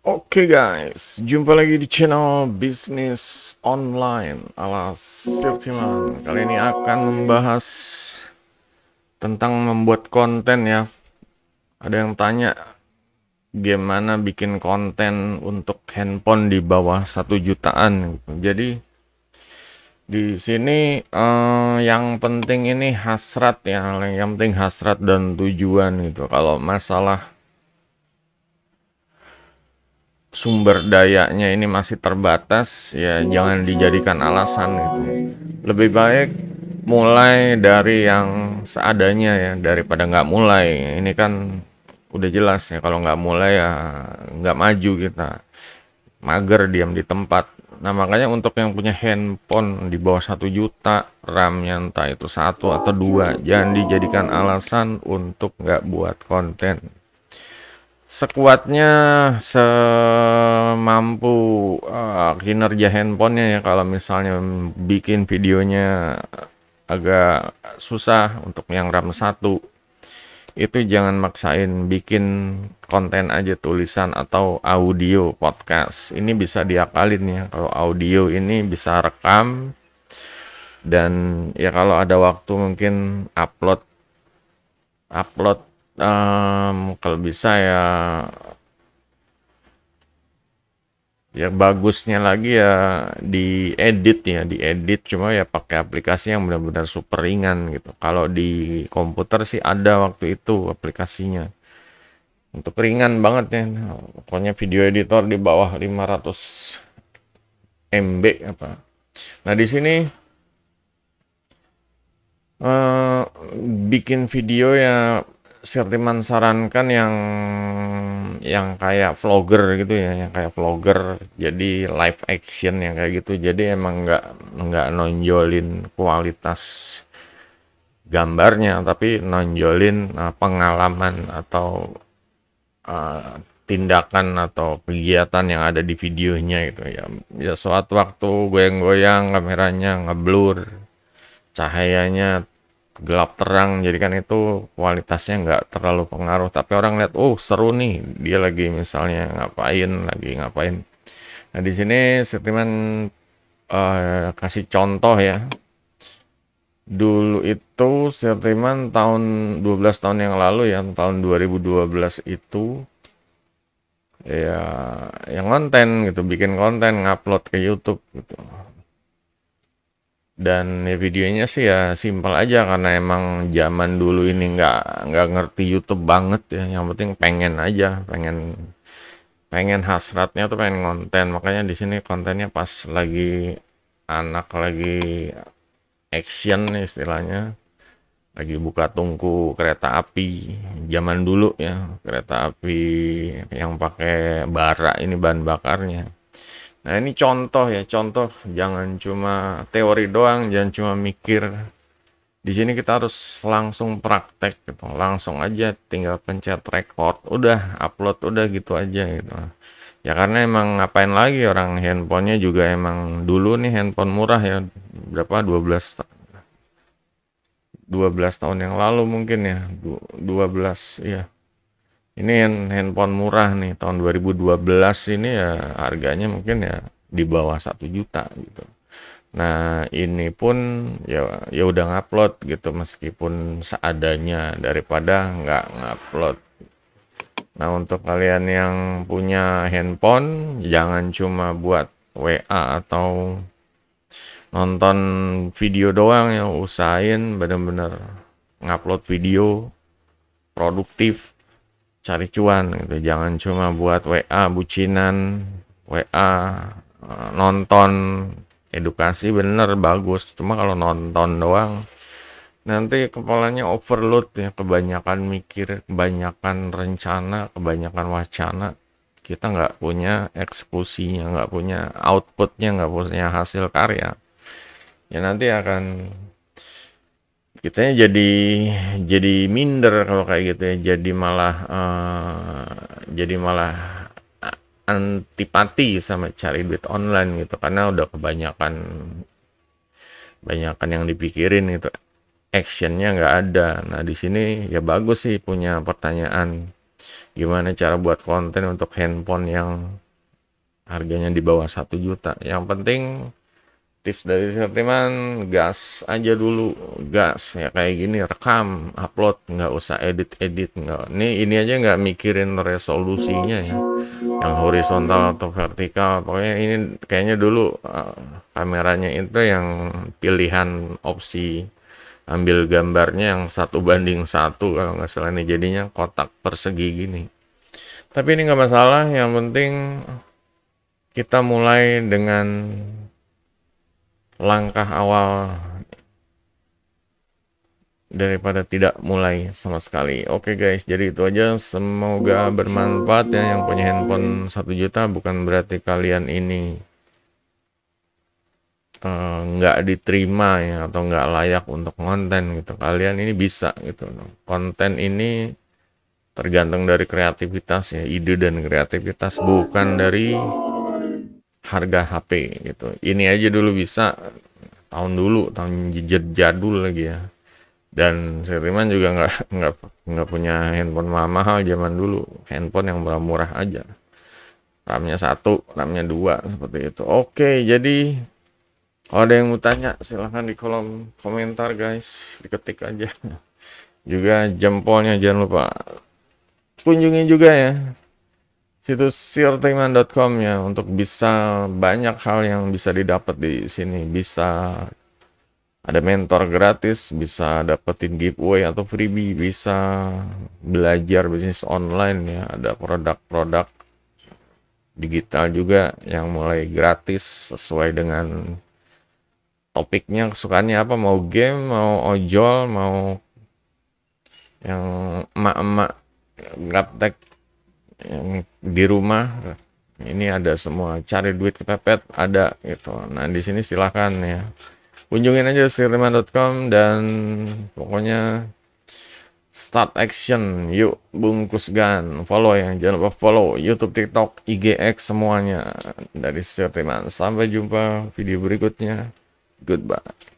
Oke okay guys, jumpa lagi di channel bisnis online ala Sirtiman. Kali ini akan membahas tentang membuat konten ya. Ada yang tanya gimana bikin konten untuk handphone di bawah satu jutaan. Jadi di sini eh, yang penting ini hasrat ya, yang penting hasrat dan tujuan gitu. Kalau masalah sumber dayanya ini masih terbatas ya jangan dijadikan alasan itu lebih baik mulai dari yang seadanya ya daripada nggak mulai ini kan udah jelas ya kalau nggak mulai ya nggak maju kita mager diam di tempat nah makanya untuk yang punya handphone di bawah satu juta RAM-nya entah itu satu atau dua jangan dijadikan alasan untuk nggak buat konten sekuatnya semampu uh, kinerja handphonenya ya kalau misalnya bikin videonya agak susah untuk yang RAM 1 itu jangan maksain bikin konten aja tulisan atau audio podcast ini bisa diakalin ya kalau audio ini bisa rekam dan ya kalau ada waktu mungkin upload upload um, kalau bisa ya ya bagusnya lagi ya di edit ya di edit, cuma ya pakai aplikasi yang benar-benar super ringan gitu kalau di komputer sih ada waktu itu aplikasinya untuk ringan banget ya pokoknya video editor di bawah 500 MB apa nah di sini uh, bikin video ya Sirtiman sarankan yang yang kayak vlogger gitu ya, yang kayak vlogger jadi live action yang kayak gitu. Jadi emang nggak nggak nonjolin kualitas gambarnya, tapi nonjolin eh, pengalaman atau uh, tindakan atau kegiatan yang ada di videonya gitu ya. Ya suatu waktu goyang-goyang kameranya ngeblur, cahayanya gelap terang jadikan itu kualitasnya nggak terlalu pengaruh tapi orang lihat oh seru nih dia lagi misalnya ngapain lagi ngapain nah di sini sentimen uh, eh, kasih contoh ya dulu itu sentimen tahun 12 tahun yang lalu ya tahun 2012 itu ya yang konten gitu bikin konten ngupload ke YouTube gitu dan ya videonya sih ya simpel aja karena emang zaman dulu ini nggak nggak ngerti YouTube banget ya yang penting pengen aja pengen pengen hasratnya tuh pengen konten makanya di sini kontennya pas lagi anak lagi action istilahnya lagi buka tungku kereta api zaman dulu ya kereta api yang pakai bara ini bahan bakarnya Nah ini contoh ya, contoh jangan cuma teori doang, jangan cuma mikir. Di sini kita harus langsung praktek gitu, langsung aja tinggal pencet record, udah upload, udah gitu aja gitu. Ya karena emang ngapain lagi orang handphonenya juga emang dulu nih handphone murah ya, berapa 12 tahun. 12 tahun yang lalu mungkin ya, 12 ya ini handphone murah nih tahun 2012 ini ya harganya mungkin ya di bawah satu juta gitu. Nah ini pun ya ya udah ngupload gitu meskipun seadanya daripada nggak ngupload. Nah untuk kalian yang punya handphone jangan cuma buat WA atau nonton video doang ya usahain bener-bener ngupload video produktif cari cuan gitu jangan cuma buat WA bucinan WA eh, nonton edukasi bener bagus cuma kalau nonton doang nanti kepalanya overload ya kebanyakan mikir kebanyakan rencana kebanyakan wacana kita nggak punya eksekusinya nggak punya outputnya nggak punya hasil karya ya nanti akan kitanya jadi jadi minder kalau kayak gitu ya jadi malah uh, jadi malah eh, antipati sama cari duit online gitu karena udah kebanyakan kebanyakan yang dipikirin itu actionnya nggak ada nah di sini ya bagus sih punya pertanyaan gimana cara buat konten untuk handphone yang harganya di bawah satu juta yang penting tips dari Firman gas aja dulu gas ya kayak gini rekam upload nggak usah edit edit nggak ini ini aja nggak mikirin resolusinya ya yang horizontal atau vertikal pokoknya ini kayaknya dulu uh, kameranya itu yang pilihan opsi ambil gambarnya yang satu banding satu kalau nggak salah ini jadinya kotak persegi gini tapi ini nggak masalah yang penting kita mulai dengan langkah awal daripada tidak mulai sama sekali. Oke okay guys, jadi itu aja. Semoga bermanfaat ya yang punya handphone 1 juta bukan berarti kalian ini uh, nggak diterima ya atau nggak layak untuk konten gitu. Kalian ini bisa gitu. Konten ini tergantung dari kreativitas ya, ide dan kreativitas bukan dari harga HP gitu. Ini aja dulu bisa tahun dulu, tahun jadul lagi ya. Dan Seriman juga nggak nggak nggak punya handphone mahal zaman dulu, handphone yang murah-murah aja. RAM-nya satu, RAM-nya dua seperti itu. Oke, jadi kalau ada yang mau tanya silahkan di kolom komentar guys, diketik aja. Juga jempolnya jangan lupa kunjungi juga ya situs sirtingman.com ya untuk bisa banyak hal yang bisa didapat di sini bisa ada mentor gratis bisa dapetin giveaway atau freebie bisa belajar bisnis online ya ada produk-produk digital juga yang mulai gratis sesuai dengan topiknya kesukaannya apa mau game mau ojol mau yang emak-emak gaptek yang di rumah ini ada semua cari duit kepepet ada gitu nah di sini silahkan ya kunjungin aja sirman.com dan pokoknya start action yuk bungkus gan follow ya jangan lupa follow YouTube TikTok IGX semuanya dari Sirtiman sampai jumpa video berikutnya goodbye